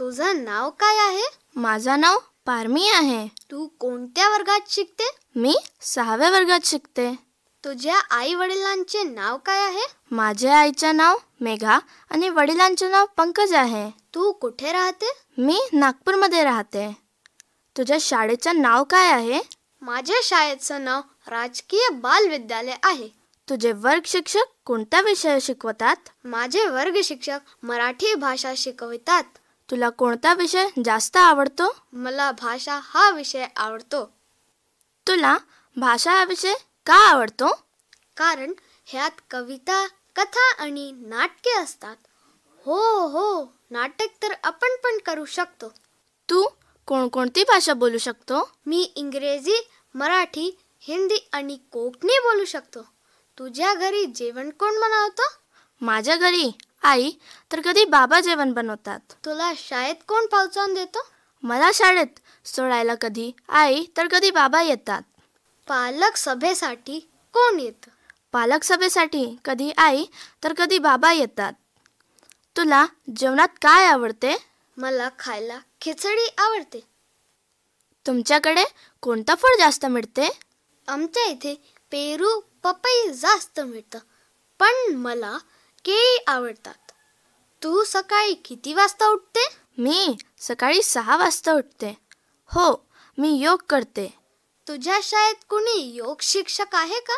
तुझं नाव काय आहे माझं नाव पारमी आहे तू कोणत्या वर्गात शिकते मी सहाव्या वर्गात शिकते तुझ्या आई वडिलांचे नाव काय आहे माझ्या आईचं नाव मेघा आणि वडिलांचे नाव पंकज आहे तू कुठे राहते मी नागपूरमध्ये राहते तुझ्या शाळेचं नाव काय आहे माझ्या शाळेचं नाव राजकीय बाल विद्यालय आहे तुझे वर्ग शिक्षक कोणता विषय शिकवतात माझे वर्ग शिक्षक मराठी भाषा शिकवितात तुला कोणता विषय जास्त आवडतो मला भाषा हा विषय आवडतो तुला भाषा हा विषय का आवडतो कारण ह्यात कविता कथा आणि नाटके असतात हो हो नाटक तर आपण पण करू शकतो तू कोणकोणती भाषा बोलू शकतो मी इंग्रजी मराठी हिंदी आणि कोकणी बोलू शकतो तुझ्या घरी जेवण कोण बनवतो माझ्या घरी आई तर कधी बाबा जेवण बनवतात तुला शाळेत कोण पावसान देतो मला शाळेत सोडायला कधी आई तर कधी बाबा येतात पालक सभेसाठी कोण येत पालक सभेसाठी कधी आई तर कधी बाबा येतात तुला जेवणात काय आवडते मला खायला खिचडी आवडते तुमच्याकडे कोणतं फळ जास्त मिळते आमच्या इथे पेरू पपई जास्त मिळतं पण मला केळी आवडतात तू सकाळी किती वाजता उठते मी सकाळी सहा वाजता उठते हो मी योग करते तुझ्या शाळेत कुणी योग शिक्षक आहे का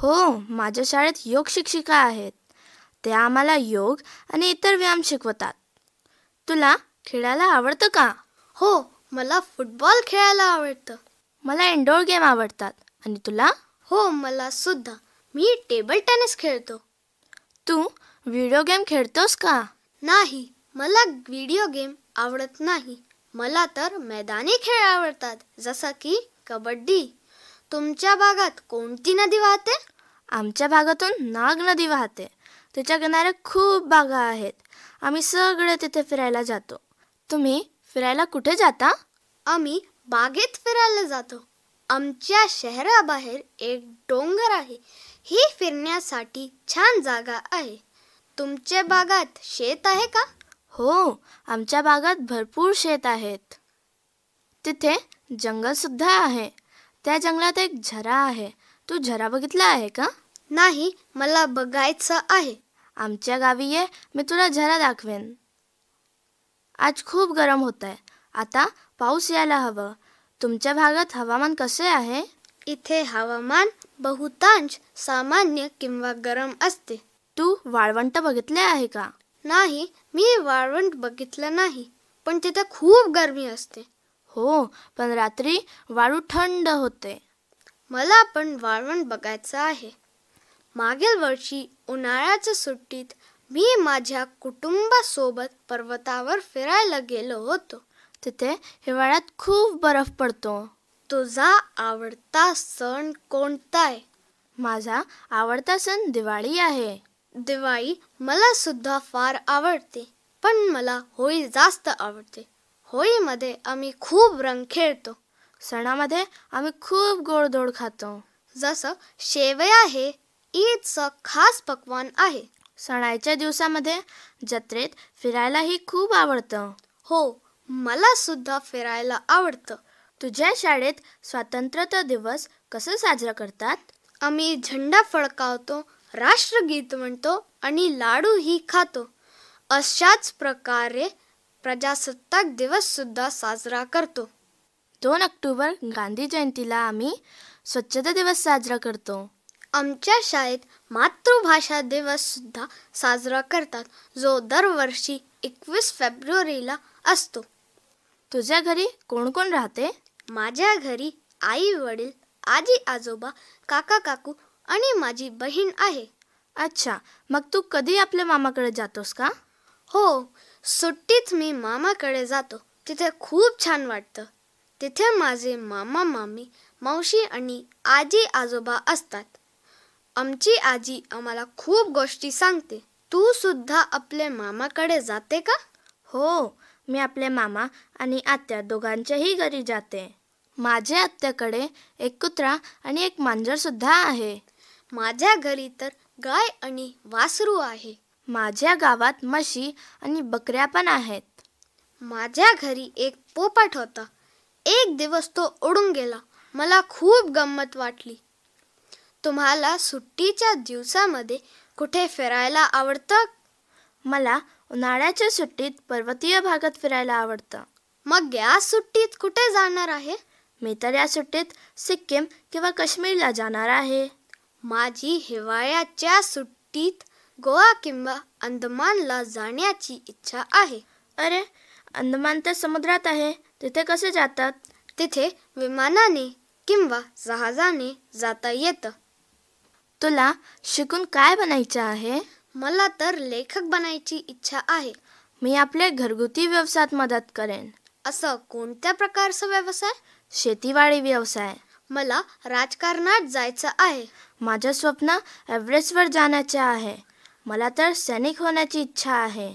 हो माझ्या शाळेत योग शिक्षिका आहेत ते आम्हाला योग आणि इतर व्यायाम शिकवतात तुला खेळायला आवडतं का हो मला फुटबॉल खेळायला आवडतं मला इनडोअर गेम आवडतात आणि तुला हो मला सुद्धा मी टेबल टेनिस खेळतो तू व्हिडिओ गेम खेळतोस का नाही मला व्हिडिओ गेम आवडत नाही मला तर मैदानी खेळ आवडतात जसं की कबड्डी तुमच्या भागात कोणती नदी वाहते आमच्या भागातून नाग नदी वाहते तिच्या किनारे खूप बागा आहेत आम्ही सगळे तिथे फिरायला जातो तुम्ही फिरायला कुठे जाता आम्ही बागेत फिरायला जातो आमच्या शहराबाहेर एक डोंगर आहे ही फिरण्यासाठी छान जागा आहे तुमच्या भागात शेत आहे का हो आमच्या भागात भरपूर शेत आहेत तिथे जंगल सुद्धा आहे त्या जंगलात एक झरा आहे तू झरा बघितला आहे का नाही मला बघायचं आहे आमच्या गावी ये मी तुला झरा दाखवेन आज खूप गरम होत आहे आता पाऊस यायला हवं तुमच्या भागात हवामान कसे आहे इथे हवामान बहुतांश सामान्य किंवा गरम असते तू वाळवंट बघितले आहे का नाही मी वाळवंट बघितलं नाही पण तिथे खूप गरमी असते हो पण रात्री वाळू थंड होते मला पण वाळवंट बघायचं आहे मागील वर्षी उन्हाळ्याच्या सुट्टीत मी माझ्या कुटुंबासोबत पर्वतावर फिरायला गेलो होतो तिथे हिवाळ्यात खूप बर्फ पडतो तुझा आवडता सण कोणता आहे माझा आवडता सण दिवाळी आहे दिवाळी मला सुद्धा फार आवडते पण मला होळी जास्त आवडते होळीमध्ये आम्ही खूप रंग खेळतो सणामध्ये आम्ही खूप गोडधोड खातो जसं शेवया हे ईदचं खास पकवान आहे सणाच्या दिवसामध्ये जत्रेत फिरायलाही खूप आवडतं हो मला सुद्धा फिरायला आवडतं तुझ्या शाळेत स्वातंत्र्य दिवस कसं साजरा करतात आम्ही झेंडा फडकावतो राष्ट्रगीत म्हणतो आणि लाडू ही खातो अशाच प्रकारे प्रजासत्ताक सुद्धा साजरा करतो दोन ऑक्टोबर गांधी जयंतीला आम्ही स्वच्छता दिवस साजरा करतो आमच्या शाळेत मातृभाषा दिवस सुद्धा साजरा करतात जो दरवर्षी एकवीस फेब्रुवारीला असतो तुझ्या घरी कोण कोण राहते माझ्या घरी आई वडील आजी आजोबा काका काकू आणि माझी बहीण आहे अच्छा मग तू कधी आपल्या मामाकडे जातोस का हो सुट्टीत मी मामाकडे जातो तिथे खूप छान वाटतं तिथे माझे मामा मामी मावशी आणि आजी आजोबा असतात आमची आजी आम्हाला खूप गोष्टी सांगते तू सुद्धा आपल्या मामाकडे जाते का हो मी आपल्या मामा आणि आत्या दोघांच्याही घरी जाते माझ्या आत्याकडे एक कुत्रा आणि एक मांजरसुद्धा आहे माझ्या घरी तर गाय आणि वासरू आहे माझ्या गावात म्हशी आणि बकऱ्या पण आहेत माझ्या घरी एक पोपट होता एक दिवस तो उडून गेला मला खूप गंमत वाटली तुम्हाला सुट्टीच्या दिवसामध्ये कुठे फिरायला आवडतं मला उन्हाळ्याच्या सुट्टीत पर्वतीय भागात फिरायला आवडतं मग या सुट्टीत कुठे जाणार आहे मी तर या सुट्टीत सिक्कीम किंवा काश्मीरला जाणार आहे माझी हिवाळ्याच्या सुट्टीत गोवा किंवा अंदमानला जाण्याची इच्छा आहे अरे अंदमान तर समुद्रात आहे तिथे कसे जातात तिथे विमानाने किंवा जहाजाने जाता येतं तुला शिकून काय बनायचं आहे मला तर लेखक बनायची इच्छा आहे मी आपल्या घरगुती व्यवसायात मदत करेन असं कोणत्या प्रकारचा व्यवसाय शेतीवाडी व्यवसाय मला राजकारणात जायचं आहे माझं स्वप्न एव्हरेस्टवर जाण्याचे आहे मला तर सैनिक होण्याची इच्छा आहे